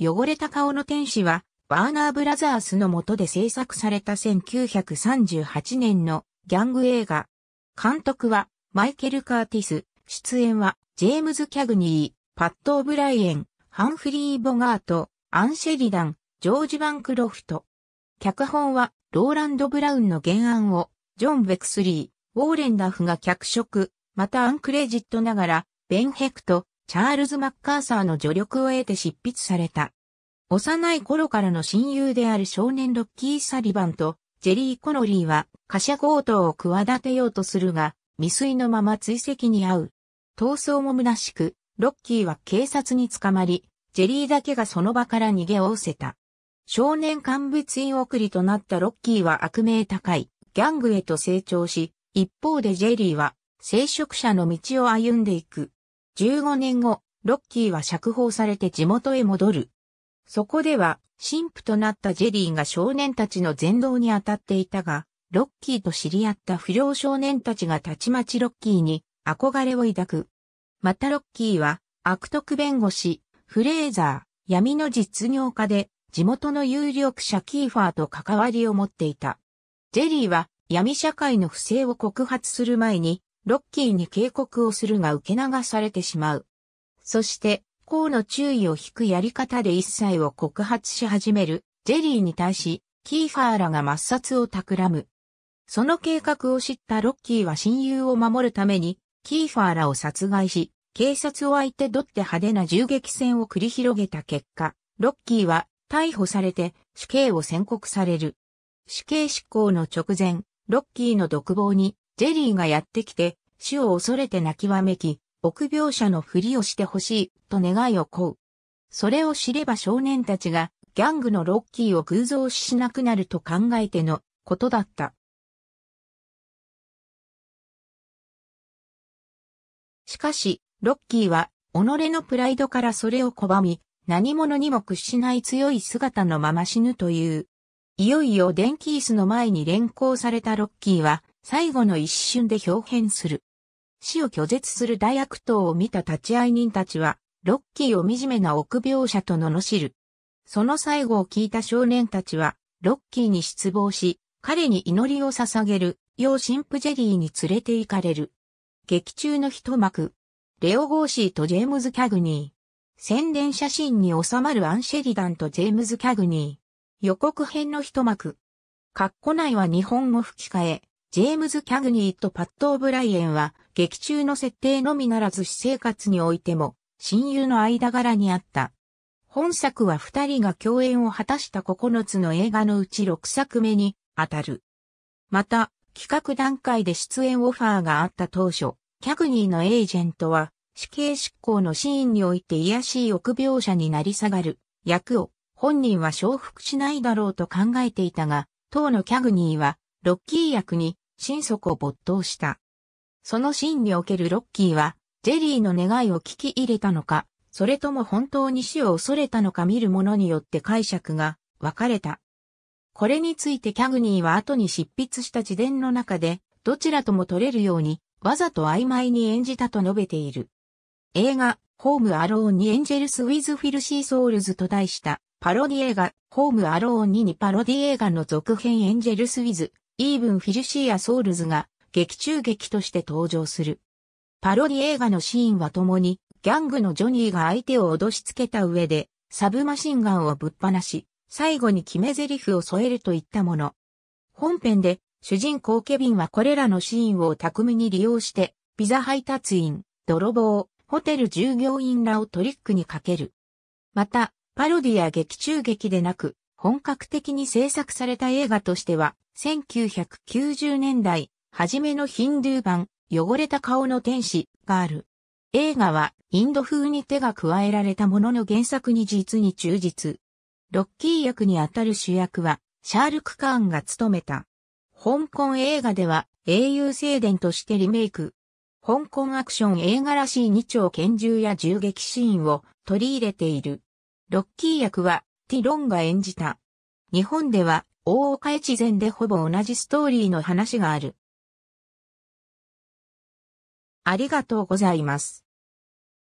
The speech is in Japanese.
汚れた顔の天使は、ワーナーブラザースの下で制作された1938年のギャング映画。監督は、マイケル・カーティス、出演は、ジェームズ・キャグニー、パット・オブライエン、ハンフリー・ボガート、アンシェリダン、ジョージ・バンクロフト。脚本は、ローランド・ブラウンの原案を、ジョン・ベクスリー、ウォーレン・ダフが脚色、またアンクレジットながら、ベン・ヘクト、チャールズ・マッカーサーの助力を得て執筆された。幼い頃からの親友である少年ロッキー・サリバンとジェリー・コロリーは貨車強盗を企てようとするが、未遂のまま追跡に遭う。逃走も虚しく、ロッキーは警察に捕まり、ジェリーだけがその場から逃げおうせた。少年幹部追送りとなったロッキーは悪名高い、ギャングへと成長し、一方でジェリーは、聖職者の道を歩んでいく。15年後、ロッキーは釈放されて地元へ戻る。そこでは、神父となったジェリーが少年たちの全導に当たっていたが、ロッキーと知り合った不良少年たちがたちまちロッキーに憧れを抱く。またロッキーは、悪徳弁護士、フレーザー、闇の実業家で、地元の有力者キーファーと関わりを持っていた。ジェリーは、闇社会の不正を告発する前に、ロッキーに警告をするが受け流されてしまう。そして、行の注意を引くやり方で一切を告発し始めるジェリーに対し、キーファーらが抹殺を企む。その計画を知ったロッキーは親友を守るために、キーファーらを殺害し、警察を相手取って派手な銃撃戦を繰り広げた結果、ロッキーは逮捕されて死刑を宣告される。死刑執行の直前、ロッキーの独房にジェリーがやってきて死を恐れて泣きわめき、臆病者のふりをしてほしい、と願いを請う。それを知れば少年たちが、ギャングのロッキーを偶像視しなくなると考えてのことだった。しかし、ロッキーは、己のプライドからそれを拒み、何者にも屈しない強い姿のまま死ぬという。いよいよ電気椅子の前に連行されたロッキーは、最後の一瞬で表変する。死を拒絶する大悪党を見た立会人たちは、ロッキーを惨めな臆病者と罵る。その最後を聞いた少年たちは、ロッキーに失望し、彼に祈りを捧げる、要神父ジェリーに連れて行かれる。劇中の一幕。レオ・ゴーシーとジェームズ・キャグニー。宣伝写真に収まるアン・シェリダンとジェームズ・キャグニー。予告編の一幕。カッコ内は日本語吹き替え、ジェームズ・キャグニーとパット・オブライエンは、劇中の設定のみならず私生活においても、親友の間柄にあった。本作は二人が共演を果たした9つの映画のうち6作目に当たる。また、企画段階で出演オファーがあった当初、キャグニーのエージェントは、死刑執行のシーンにおいて癒しい臆病者になり下がる役を本人は承服しないだろうと考えていたが、当のキャグニーは、ロッキー役に心底を没頭した。そのシーンにおけるロッキーは、ジェリーの願いを聞き入れたのか、それとも本当に死を恐れたのか見る者によって解釈が分かれた。これについてキャグニーは後に執筆した自伝の中で、どちらとも取れるように、わざと曖昧に演じたと述べている。映画、ホームアローンにエンジェルス・ウィズ・フィルシー・ソウルズと題した、パロディ映画、ホームアローン2にパロディ映画の続編エンジェルス・ウィズ、イーブン・フィルシー・ア・ソウルズが、劇中劇として登場する。パロディ映画のシーンは共に、ギャングのジョニーが相手を脅しつけた上で、サブマシンガンをぶっ放し、最後に決め台詞を添えるといったもの。本編で、主人公ケビンはこれらのシーンを巧みに利用して、ピザ配達員、泥棒、ホテル従業員らをトリックにかける。また、パロディや劇中劇でなく、本格的に制作された映画としては、1990年代、はじめのヒンドゥー版、汚れた顔の天使がある。映画はインド風に手が加えられたものの原作に実に忠実。ロッキー役にあたる主役はシャールク・カーンが務めた。香港映画では英雄聖伝としてリメイク。香港アクション映画らしい2丁拳銃や銃撃シーンを取り入れている。ロッキー役はティロンが演じた。日本では大岡越前でほぼ同じストーリーの話がある。ありがとうございます。